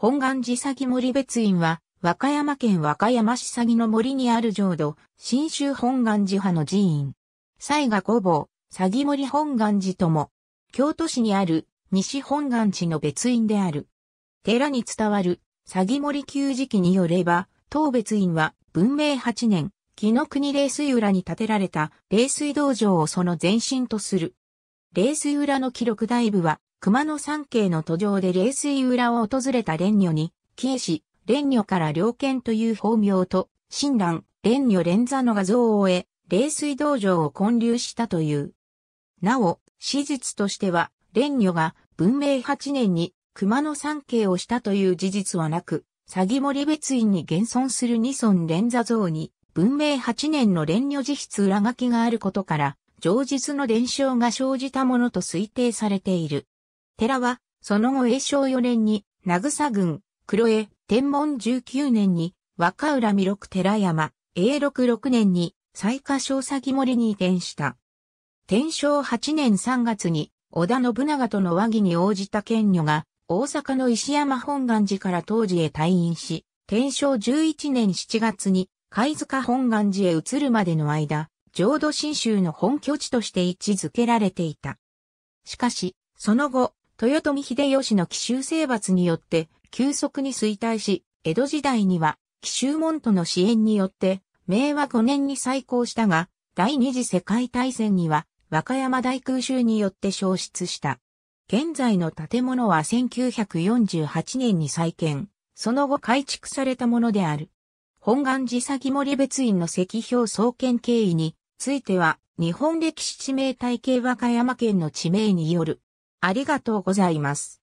本願寺詐欺森別院は、和歌山県和歌山市詐欺の森にある浄土、新州本願寺派の寺院。西賀五坊、詐欺森本願寺とも、京都市にある西本願寺の別院である。寺に伝わる詐欺森旧時期によれば、当別院は文明8年、木の国霊水裏に建てられた霊水道場をその前身とする。霊水裏の記録大部は熊野山系の途上で冷水裏を訪れた蓮女に、紀恵氏、蓮女から良犬という法名と、親鸞、蓮女蓮座の画像を終え、冷水道場を建立したという。なお、史実としては、蓮女が文明8年に熊野山系をしたという事実はなく、詐欺森別院に現存する二尊蓮座像に、文明8年の蓮女自筆裏書きがあることから、上述の伝承が生じたものと推定されている。寺は、その後永正4年に、名草郡、黒江、天文19年に、若浦弥六寺山、永禄六年に、最下小詐欺森に移転した。天正8年3月に、織田信長との和議に応じた県女が、大阪の石山本願寺から当時へ退院し、天正11年7月に、貝塚本願寺へ移るまでの間、浄土真宗の本拠地として位置づけられていた。しかし、その後、豊臣秀吉の奇襲征伐によって急速に衰退し、江戸時代には奇襲門との支援によって明和5年に再興したが、第二次世界大戦には和歌山大空襲によって消失した。現在の建物は1948年に再建、その後改築されたものである。本願寺鷺森別院の石標創建経緯については、日本歴史地名体系和歌山県の地名によるありがとうございます。